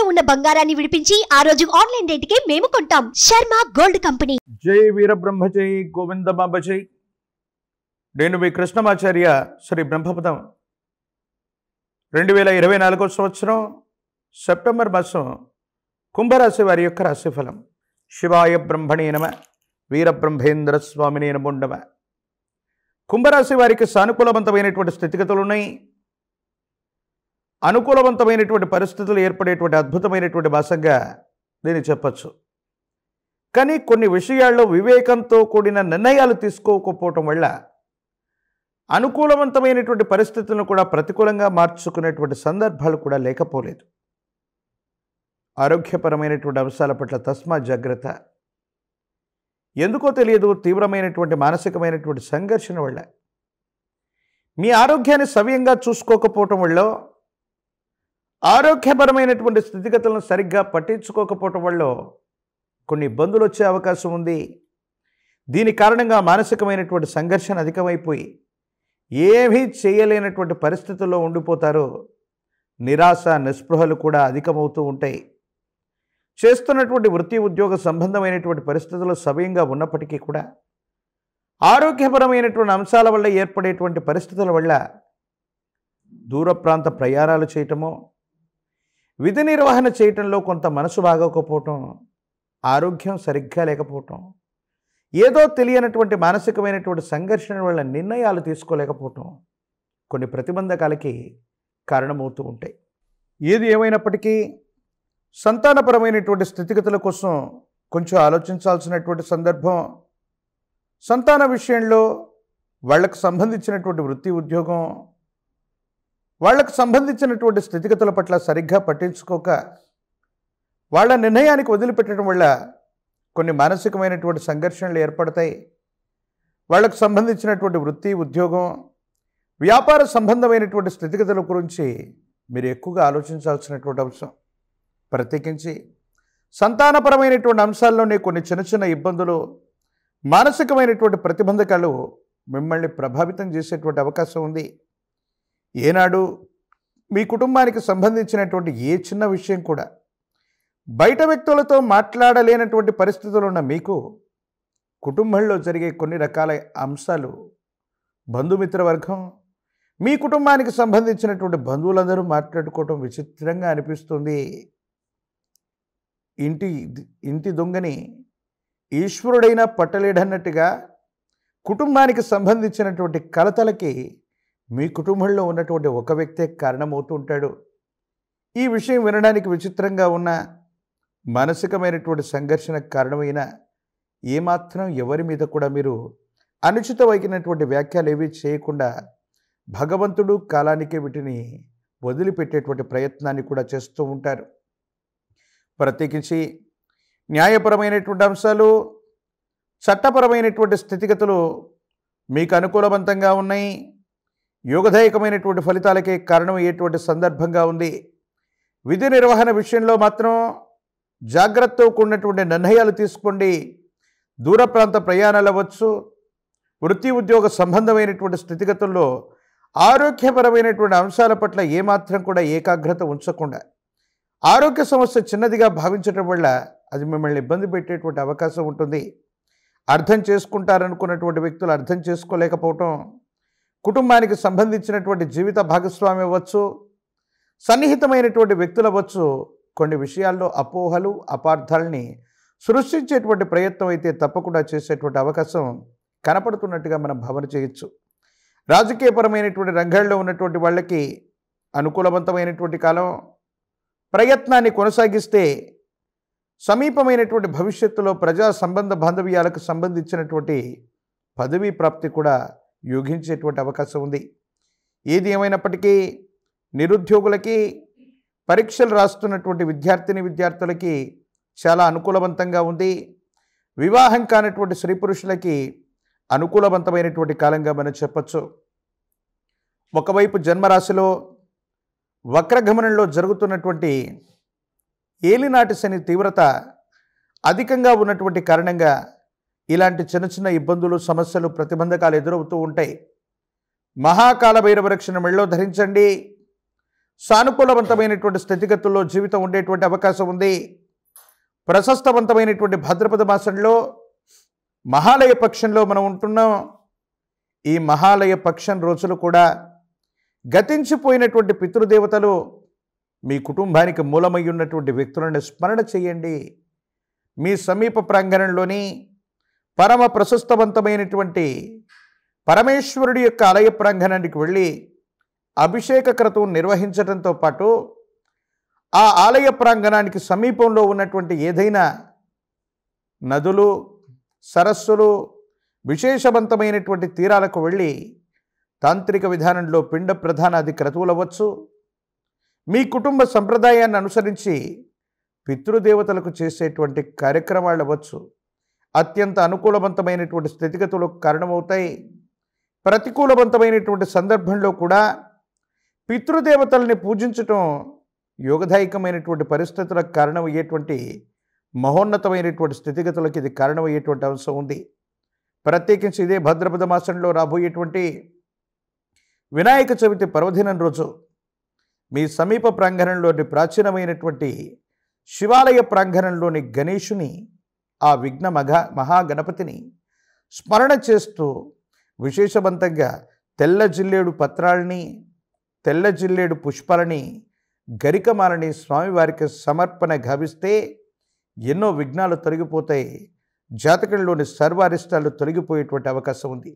ఇంట్లో ఉన్న బంగారాన్ని విడిపించి ఆ రోజు ఆన్లైన్ కి మేము కొంటాం శర్మ గోల్డ్ కంపెనీ జై వీర బ్రహ్మజై గోవింద బాబాజై నేను మీ కృష్ణమాచార్య శ్రీ బ్రహ్మపదం రెండు వేల ఇరవై నాలుగో సంవత్సరం సెప్టెంబర్ మాసం కుంభరాశి వారి యొక్క రాశిఫలం శివాయ బ్రహ్మణే నమ వీరబ్రహ్మేంద్ర స్వామిని నముండమ కుంభరాశి వారికి సానుకూలవంతమైనటువంటి స్థితిగతులు ఉన్నాయి అనుకూలవంతమైనటువంటి పరిస్థితులు ఏర్పడేటువంటి అద్భుతమైనటువంటి మాసంగా నేను చెప్పచ్చు కానీ కొన్ని విషయాల్లో వివేకంతో కూడిన నిర్ణయాలు తీసుకోకపోవటం వల్ల అనుకూలవంతమైనటువంటి పరిస్థితులను కూడా ప్రతికూలంగా మార్చుకునేటువంటి సందర్భాలు కూడా లేకపోలేదు ఆరోగ్యపరమైనటువంటి అంశాల పట్ల తస్మా జాగ్రత్త ఎందుకో తెలియదు తీవ్రమైనటువంటి మానసికమైనటువంటి సంఘర్షణ వల్ల మీ ఆరోగ్యాన్ని సవ్యంగా చూసుకోకపోవటం వల్ల ఆరోగ్యపరమైనటువంటి స్థితిగతులను సరిగ్గా పట్టించుకోకపోవటం వల్ల కొన్ని ఇబ్బందులు వచ్చే అవకాశం ఉంది దీని కారణంగా మానసికమైనటువంటి సంఘర్షణ అధికమైపోయి ఏమీ చేయలేనటువంటి పరిస్థితుల్లో ఉండిపోతారు నిరాశ నిస్పృహలు కూడా అధికమవుతూ ఉంటాయి చేస్తున్నటువంటి వృత్తి ఉద్యోగ సంబంధమైనటువంటి పరిస్థితులు సవ్యంగా ఉన్నప్పటికీ కూడా ఆరోగ్యపరమైనటువంటి అంశాల వల్ల ఏర్పడేటువంటి పరిస్థితుల వల్ల దూర ప్రాంత ప్రయాణాలు చేయటమో విధి నిర్వహణ చేయటంలో కొంత మనసు బాగోకపోవటం ఆరోగ్యం సరిగ్గా లేకపోవటం ఏదో తెలియనటువంటి మానసికమైనటువంటి సంఘర్షణ వల్ల నిర్ణయాలు తీసుకోలేకపోవటం కొన్ని ప్రతిబంధకాలకి కారణమవుతూ ఉంటాయి ఏది ఏమైనప్పటికీ సంతానపరమైనటువంటి స్థితిగతుల కోసం కొంచెం ఆలోచించాల్సినటువంటి సందర్భం సంతాన విషయంలో వాళ్ళకు సంబంధించినటువంటి వృత్తి ఉద్యోగం వాళ్లకు సంబంధించినటువంటి స్థితిగతుల పట్ల సరిగ్గా పట్టించుకోక వాళ్ళ నిర్ణయానికి వదిలిపెట్టడం వల్ల కొన్ని మానసికమైనటువంటి సంఘర్షణలు ఏర్పడతాయి వాళ్లకు సంబంధించినటువంటి వృత్తి ఉద్యోగం వ్యాపార సంబంధమైనటువంటి స్థితిగతుల గురించి మీరు ఎక్కువగా ఆలోచించాల్సినటువంటి అంశం ప్రత్యేకించి సంతానపరమైనటువంటి అంశాల్లోనే కొన్ని చిన్న చిన్న ఇబ్బందులు మానసికమైనటువంటి ప్రతిబంధకాలు మిమ్మల్ని ప్రభావితం చేసేటువంటి అవకాశం ఉంది ఏనాడు మీ కుటుంబానికి సంబంధించినటువంటి ఏ చిన్న విషయం కూడా బయట వ్యక్తులతో మాట్లాడలేనటువంటి పరిస్థితులు ఉన్న మీకు కుటుంబంలో జరిగే కొన్ని రకాల అంశాలు బంధుమిత్ర వర్గం మీ కుటుంబానికి సంబంధించినటువంటి బంధువులందరూ మాట్లాడుకోవటం విచిత్రంగా అనిపిస్తుంది ఇంటి ఇంటి దొంగని ఈశ్వరుడైనా పట్టలేడన్నట్టుగా కుటుంబానికి సంబంధించినటువంటి కలతలకి మీ కుటుంబంలో ఉన్నటువంటి ఒక వ్యక్తే కారణమవుతూ ఉంటాడు ఈ విషయం వినడానికి విచిత్రంగా ఉన్న మానసికమైనటువంటి సంఘర్షణ కారణమైన ఏమాత్రం ఎవరి మీద కూడా మీరు అనుచిత వైకినటువంటి వ్యాఖ్యలు ఏవి చేయకుండా భగవంతుడు కాలానికి వీటిని వదిలిపెట్టేటువంటి ప్రయత్నాన్ని కూడా చేస్తూ ఉంటారు ప్రత్యేకించి న్యాయపరమైనటువంటి అంశాలు చట్టపరమైనటువంటి స్థితిగతులు మీకు అనుకూలవంతంగా ఉన్నాయి యోగదాయకమైనటువంటి ఫలితాలకే కారణమయ్యేటువంటి సందర్భంగా ఉంది విధి నిర్వహణ విషయంలో మాత్రం జాగ్రత్త కూడినటువంటి నిర్ణయాలు తీసుకోండి దూర ప్రాంత ప్రయాణాలు అవ్వచ్చు వృత్తి ఉద్యోగ సంబంధమైనటువంటి స్థితిగతుల్లో ఆరోగ్యపరమైనటువంటి అంశాల పట్ల ఏమాత్రం కూడా ఏకాగ్రత ఉంచకుండా ఆరోగ్య సమస్య చిన్నదిగా భావించటం వల్ల అది మిమ్మల్ని ఇబ్బంది పెట్టేటువంటి అవకాశం ఉంటుంది అర్థం చేసుకుంటారనుకున్నటువంటి వ్యక్తులు అర్థం చేసుకోలేకపోవటం కుటుంబానికి సంబంధించినటువంటి జీవిత భాగస్వామి అవ్వచ్చు సన్నిహితమైనటువంటి వ్యక్తుల వచ్చు కొన్ని విషయాల్లో అపోహలు అపార్థాలని సృష్టించేటువంటి ప్రయత్నం అయితే తప్పకుండా చేసేటువంటి అవకాశం కనపడుతున్నట్టుగా మనం భావన చేయొచ్చు రాజకీయపరమైనటువంటి రంగాల్లో ఉన్నటువంటి వాళ్ళకి అనుకూలవంతమైనటువంటి కాలం ప్రయత్నాన్ని కొనసాగిస్తే సమీపమైనటువంటి భవిష్యత్తులో ప్రజా సంబంధ బాంధవ్యాలకు సంబంధించినటువంటి పదవీ ప్రాప్తి కూడా యోగించేటువంటి అవకాశం ఉంది ఏది ఏమైనప్పటికీ నిరుద్యోగులకి పరీక్షలు రాస్తున్నటువంటి విద్యార్థిని విద్యార్థులకి చాలా అనుకూలవంతంగా ఉంది వివాహం కానటువంటి స్త్రీ పురుషులకి అనుకూలవంతమైనటువంటి కాలంగా మనం చెప్పచ్చు ఒకవైపు జన్మరాశిలో వక్రగమనంలో జరుగుతున్నటువంటి ఏలినాటి శని తీవ్రత అధికంగా ఉన్నటువంటి కారణంగా ఇలాంటి చిన్న చిన్న ఇబ్బందులు సమస్యలు ప్రతిబంధకాలు ఎదురవుతూ ఉంటాయి మహాకాల భైరవ రక్షణ మెళ్ళో ధరించండి సానుకూలవంతమైనటువంటి స్థితిగతుల్లో జీవితం ఉండేటువంటి అవకాశం ఉంది ప్రశస్తవంతమైనటువంటి భద్రపద మాసంలో మహాలయ పక్షంలో మనం ఉంటున్నాం ఈ మహాలయ పక్షం రోజులు కూడా గతించిపోయినటువంటి పితృదేవతలు మీ కుటుంబానికి మూలమై ఉన్నటువంటి వ్యక్తులను స్మరణ చేయండి మీ సమీప ప్రాంగణంలోని పరమ ప్రశస్తవంతమైనటువంటి పరమేశ్వరుడి యొక్క ఆలయ ప్రాంగణానికి వెళ్ళి అభిషేక క్రతువు నిర్వహించడంతో పాటు ఆ ఆలయ ప్రాంగణానికి సమీపంలో ఉన్నటువంటి ఏదైనా నదులు సరస్సులు విశేషవంతమైనటువంటి తీరాలకు వెళ్ళి తాంత్రిక విధానంలో పిండ ప్రధానాది క్రతువులవచ్చు మీ కుటుంబ సంప్రదాయాన్ని అనుసరించి పితృదేవతలకు చేసేటువంటి కార్యక్రమాలు అవ్వచ్చు అత్యంత అనుకూలవంతమైనటువంటి స్థితిగతులకు కారణమవుతాయి ప్రతికూలవంతమైనటువంటి సందర్భంలో కూడా పితృదేవతల్ని పూజించటం యోగదాయకమైనటువంటి పరిస్థితులకు కారణమయ్యేటువంటి మహోన్నతమైనటువంటి స్థితిగతులకు ఇది కారణమయ్యేటువంటి అంశం ఉంది ప్రత్యేకించి ఇదే భద్రపద మాసంలో రాబోయేటువంటి వినాయక చవితి పర్వదినం రోజు మీ సమీప ప్రాంగణంలోని ప్రాచీనమైనటువంటి శివాలయ ప్రాంగణంలోని గణేషుని ఆ విఘ్న మఘ మహాగణపతిని స్మరణ చేస్తూ విశేషవంతంగా తెల్ల జిల్లేడు పత్రాలని తెల్ల జిల్లేడు పుష్పాలని గరికమాలని స్వామివారికి సమర్పణ గావిస్తే ఎన్నో విఘ్నాలు తొలగిపోతాయి జాతకంలోని సర్వారిష్టాలు తొలగిపోయేటువంటి అవకాశం ఉంది